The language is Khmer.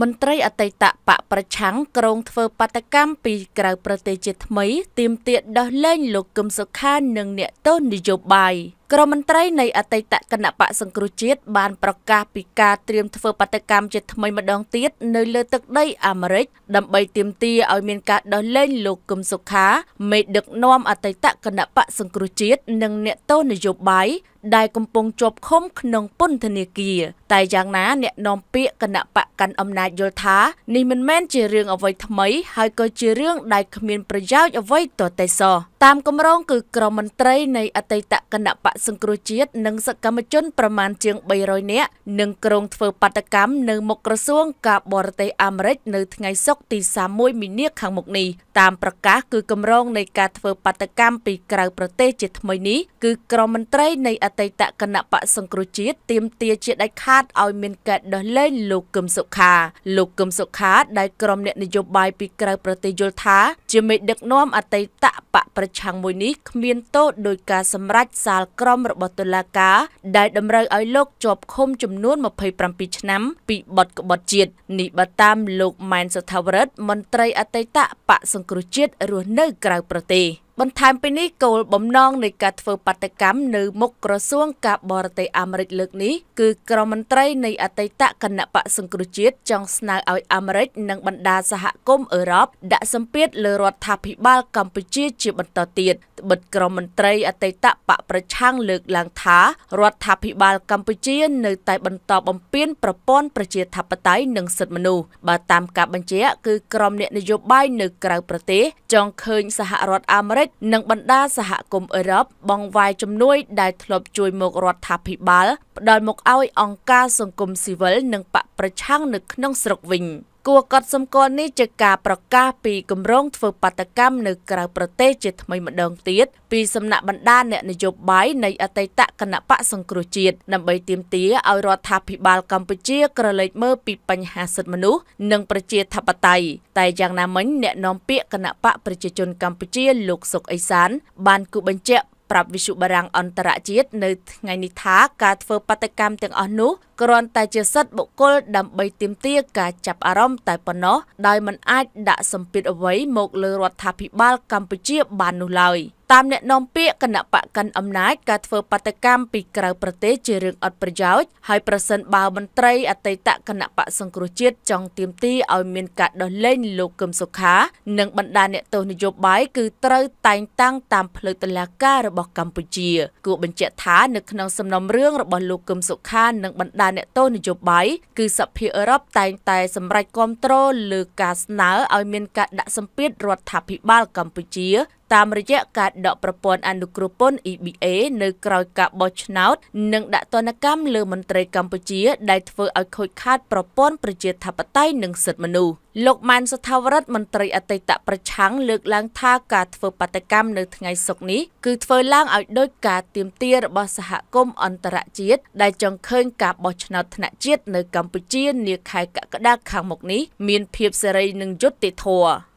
មន្ត្រីអតីតបកប្រឆាំងក្រុងធ្វើបាតកម្មពីក្រៅប្រទេសជាថ្មីទាមទារដោះលែងលោកកឹមសុខានិងអ្នកទស្សនយោបាយក្រមមន្ត្រីនៃអតីតគណៈបកសង្គ្រោះជាតិបានប្រកាសពីការត្រៀមធ្វើបាតកម្មជាថ្មីម្ដងទៀតនៅលើទឹកដីអាមេរិកដើម្បីទាមទារឲ្យមានការដោះលែងលោកកឹមសុខា មេដឹកនាំអតីតគណៈបកសង្គ្រោះជាតិនិងអ្នកទស្សនយោបាយដែលកំពុងជាប់ឃុំក្នុងពន្ធនាគារតែយ៉ាងណា អ្នកនាំពាក្យគណៈបកកាន់អំណាចយល់ថានេះមិនមែនជារឿងអ្វីថ្មីហើយក៏ជារឿងដែលគ្មានប្រយោជន៍អ្វីទទេសោះតាមគម្រោងគឺក្រមមន្ត្រីនៃអតីតគណៈបកសង្គ្រោះជាតិនិងសកម្មជនប្រមាណជាង300នាក់នឹងក្រុងធ្វើបាតកម្មនៅមុខក្រសួងការបរទេសអាមេរិកនៅថ្ងៃសុក្រទី31មីនាខាងមុខនេះតាមប្រកាសគឺគម្រោងនៃការធ្វើបាតកម្មពីក្រៅប្រទេសជាថ្មីនេះគឺក្រមមន្ត្រីនៃអតីតគណៈបកសង្គ្រោះជាតិទាមទារជាដាច់ខាតឲ្យមានការដោះលែងលោកកឹមសុខា លោកកឹមសុខា ដែលក្រុមអ្នកនយោបាយពីក្រៅប្រទេសយល់ថាជាមេដឹកនាំអតីតបកប្រឆាំងមួយនេះគ្មានទោសដោយការសម្រេចសាលក្រមរបស់តុលាការ ដែលតម្រូវឲ្យលោកជាប់ឃុំចំនួន27ឆ្នាំពីបទក្បត់ជាតិនេះបើតាមលោកម៉ែនសុថាវរិទ្ធមន្ត្រីអតីតបកសង្គ្រោះជាតិរស់នៅក្រៅប្រទេស។បន្ថែមពីនេះគោលបំណងនៃការធ្វើបាតកម្មនៅមុខក្រសួងការបរទេសអាមេរិកលើកនេះគឺក្រមមន្ត្រីនៃអតីតគណៈបកសង្គ្រោះជាតិចង់ស្នើឲ្យអាមេរិកនិងបណ្ដាសហគមន៍អឺរ៉ុបដាក់សម្ពាធលើរដ្ឋាភិបាលកម្ពុជាជាបន្តទៀតត្បិតក្រមមន្ត្រីអតីតបកប្រឆាំងលើកឡើងថា រដ្ឋាភិបាលកម្ពុជានៅតែបន្តបំពានប្រព័ន្ធប្រជាធិបតេយ្យនិងសិទ្ធិមនុស្សបើតាមការបញ្ជាក់គឺក្រមអ្នកនយោបាយនៅក្រៅប្រទេសចង់ឃើញសហរដ្ឋអាមេរិកតនិងបណ្ដាសហគមន៍អឺរ៉ុបបងវាយជំនួយដែលធ្លាប់ជួយមករដ្ឋាភិបាលផ្ដល់មកឲ្យអង្គការសង្គមស៊ីវិលនិងបកប្រឆាំងនៅក្នុងស្រុកវិញ។គួរកត់សម្គាល់នេះជាការប្រកាសពីគម្រោងធ្វើបាតកម្មនៅក្រៅប្រទេសជាថ្មីម្ដងទៀតពីសំណាក់បណ្ដា អ្នកនយោបាយនៃអតីតគណៈបកសង្គ្រោះជាតិដើម្បីទាមទារឲ្យរដ្ឋាភិបាល កម្ពុជា ក្រឡេកមើលពីបញ្ហាសិទ្ធិមនុស្សនិងប្រជាធិបតេយ្យតែយ៉ាងណាមិញអ្នកនាំពាក្យគណៈបកប្រជាជនកម្ពុជា លោកសុកអេសាន បានគូបញ្ជាក់ប្រាប់វិសុបារាំងអន្តរជាតិនៅថ្ងៃនេះថាការធ្វើបដកម្មទាំងអស់នោះគ្រាន់តែជាសិទ្ធិបុគ្គលដើម្បីទាមទារការចាប់អារម្មណ៍តែប៉ុណ្ណោះដោយមិនអាចដាក់សម្ពាធអ្វីមកលើរដ្ឋាភិបាលកម្ពុជាបាននោះឡើយ។តាមអ្នកនាំពាក្យគណៈបកកាន់អំណាចការធ្វើបាតកម្មពីក្រៅប្រទេសជារឿងអត់ប្រយោជន៍ហើយប្រសិនបើមន្ត្រីអតីតគណៈបកសង្គ្រោះជាតិចង់ទាមទារឲ្យមានការដោះលែងលោកកឹមសុខា និងបណ្ដាអ្នកទោសនយោបាយគឺត្រូវតែងតាំងតាមផ្លូវតុលាការរបស់កម្ពុជាគួរបញ្ជាក់ថានៅក្នុងសំណុំរឿងរបស់លោកកឹមសុខានិងបណ្ដាអ្នកទោសនយោបាយគឺសភាអឺរ៉ុបតែងតែសម្រេចគ្រប់គ្រងលើការស្នើឲ្យមានការដាក់សម្ពាធរដ្ឋាភិបាលកម្ពុជាតាមរយៈការដកប្រព័ន្ធអនុគ្រោះពន្ធ EBA នៅក្រៅការបោះឆ្នោតនិងដាក់ទណ្ឌកម្មលើមន្ត្រីកម្ពុជាដែលធ្វើឲ្យខូចខាតប្រព័ន្ធប្រជាធិបតេយ្យនិងសិទ្ធិមនុស្សលោកម៉ានស្ថាវរិទ្ធមន្ត្រីអតីតប្រឆាំងលើកឡើងថាការធ្វើបាតកម្មនៅថ្ងៃសុក្រនេះគឺធ្វើឡើងឲ្យដោយការទៀមទារបស់សហគមន៍អន្តរជាតិដែលចង់ឃើញការបោះឆ្នោតថ្នាក់ជាតិនៅកម្ពុជានាខែកក្កដាខាងមុខនេះមានភាពសេរីនិងយុត្តិធម៌